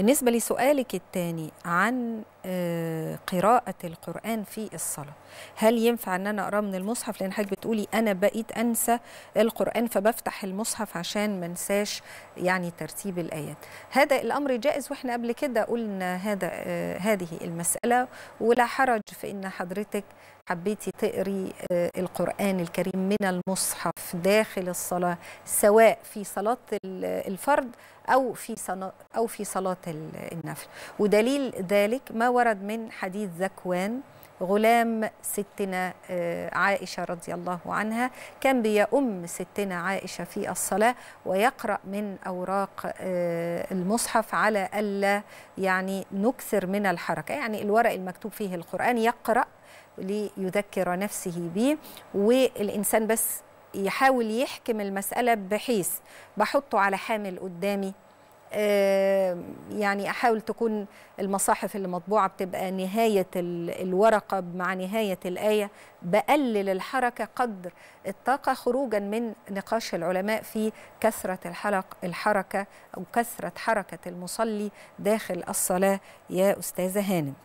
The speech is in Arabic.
بالنسبة لسؤالك الثاني عن آه، قراءة القرآن في الصلاة هل ينفع أن أنا أقرأ من المصحف لأن حضرتك بتقولي أنا بقيت أنسى القرآن فبفتح المصحف عشان ما انساش يعني ترتيب الآيات هذا الأمر جائز وإحنا قبل كده قلنا هذا آه، هذه المسألة ولا حرج في أن حضرتك حبيتي تقري آه، القرآن الكريم من المصحف داخل الصلاة سواء في صلاة الفرد أو في أو في صلاة النفل ودليل ذلك ما ورد من حديث ذكوان غلام ستنا آه، عائشة رضي الله عنها كان بيأم ستنا عائشة في الصلاة ويقرأ من أوراق آه، المصحف على ألا يعني نكثر من الحركة يعني الورق المكتوب فيه القرآن يقرأ ليذكر نفسه به والإنسان بس يحاول يحكم المسألة بحيث بحطه على حامل قدامي آه، يعني احاول تكون المصاحف اللي مطبوعه بتبقى نهايه الورقه مع نهايه الايه بقلل الحركه قدر الطاقه خروجا من نقاش العلماء في كثره الحلق الحركه او كثره حركه المصلي داخل الصلاه يا استاذه هانم